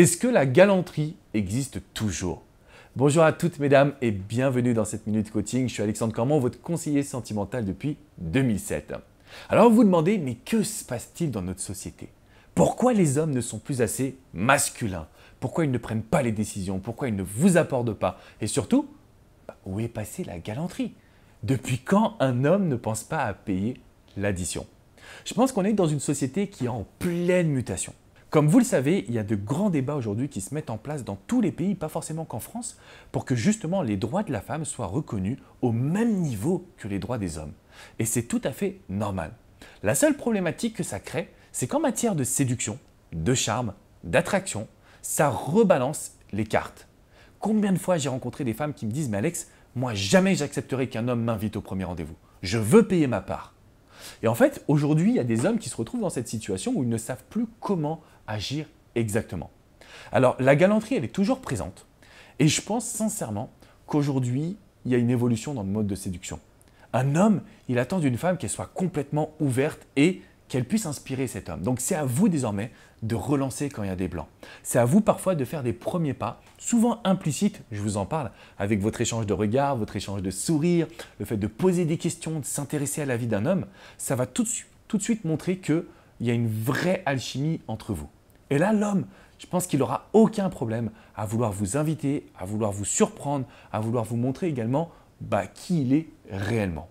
Est-ce que la galanterie existe toujours Bonjour à toutes mesdames et bienvenue dans cette minute coaching. Je suis Alexandre Cormont, votre conseiller sentimental depuis 2007. Alors vous vous demandez, mais que se passe-t-il dans notre société Pourquoi les hommes ne sont plus assez masculins Pourquoi ils ne prennent pas les décisions Pourquoi ils ne vous apportent pas Et surtout, bah, où est passée la galanterie Depuis quand un homme ne pense pas à payer l'addition Je pense qu'on est dans une société qui est en pleine mutation. Comme vous le savez, il y a de grands débats aujourd'hui qui se mettent en place dans tous les pays, pas forcément qu'en France, pour que justement les droits de la femme soient reconnus au même niveau que les droits des hommes. Et c'est tout à fait normal. La seule problématique que ça crée, c'est qu'en matière de séduction, de charme, d'attraction, ça rebalance les cartes. Combien de fois j'ai rencontré des femmes qui me disent Mais Alex, moi jamais j'accepterai qu'un homme m'invite au premier rendez-vous. Je veux payer ma part. Et en fait, aujourd'hui, il y a des hommes qui se retrouvent dans cette situation où ils ne savent plus comment agir exactement. Alors, la galanterie, elle est toujours présente. Et je pense sincèrement qu'aujourd'hui, il y a une évolution dans le mode de séduction. Un homme, il attend d'une femme qu'elle soit complètement ouverte et qu'elle puisse inspirer cet homme. Donc c'est à vous désormais de relancer quand il y a des blancs. C'est à vous parfois de faire des premiers pas, souvent implicites, je vous en parle, avec votre échange de regards, votre échange de sourire, le fait de poser des questions, de s'intéresser à la vie d'un homme, ça va tout de suite, montrer qu'il y a une vraie alchimie entre vous. Et là, l'homme, je pense qu'il n'aura aucun problème à vouloir vous inviter, à vouloir vous surprendre, à vouloir vous montrer également bah, qui il est réellement.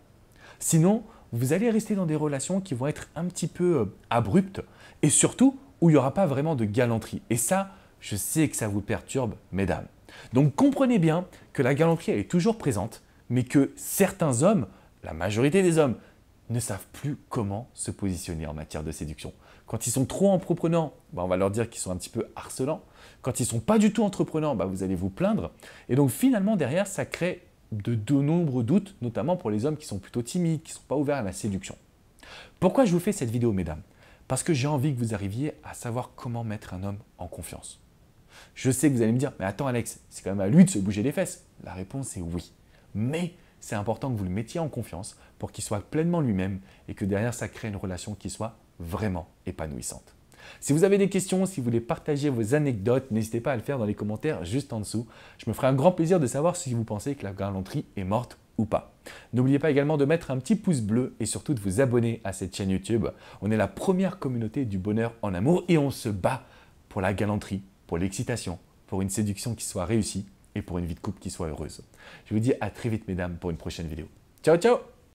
Sinon, vous allez rester dans des relations qui vont être un petit peu euh, abruptes et surtout où il n'y aura pas vraiment de galanterie. Et ça, je sais que ça vous perturbe, mesdames. Donc comprenez bien que la galanterie, elle est toujours présente, mais que certains hommes, la majorité des hommes, ne savent plus comment se positionner en matière de séduction. Quand ils sont trop entreprenants, bah, on va leur dire qu'ils sont un petit peu harcelants. Quand ils ne sont pas du tout entreprenants, bah, vous allez vous plaindre. Et donc finalement, derrière, ça crée de, de nombreux doutes, notamment pour les hommes qui sont plutôt timides, qui ne sont pas ouverts à la séduction. Pourquoi je vous fais cette vidéo, mesdames Parce que j'ai envie que vous arriviez à savoir comment mettre un homme en confiance. Je sais que vous allez me dire, mais attends Alex, c'est quand même à lui de se bouger les fesses. La réponse est oui. Mais c'est important que vous le mettiez en confiance pour qu'il soit pleinement lui-même et que derrière ça crée une relation qui soit vraiment épanouissante. Si vous avez des questions, si vous voulez partager vos anecdotes, n'hésitez pas à le faire dans les commentaires juste en dessous. Je me ferai un grand plaisir de savoir si vous pensez que la galanterie est morte ou pas. N'oubliez pas également de mettre un petit pouce bleu et surtout de vous abonner à cette chaîne YouTube. On est la première communauté du bonheur en amour et on se bat pour la galanterie, pour l'excitation, pour une séduction qui soit réussie et pour une vie de couple qui soit heureuse. Je vous dis à très vite mesdames pour une prochaine vidéo. Ciao ciao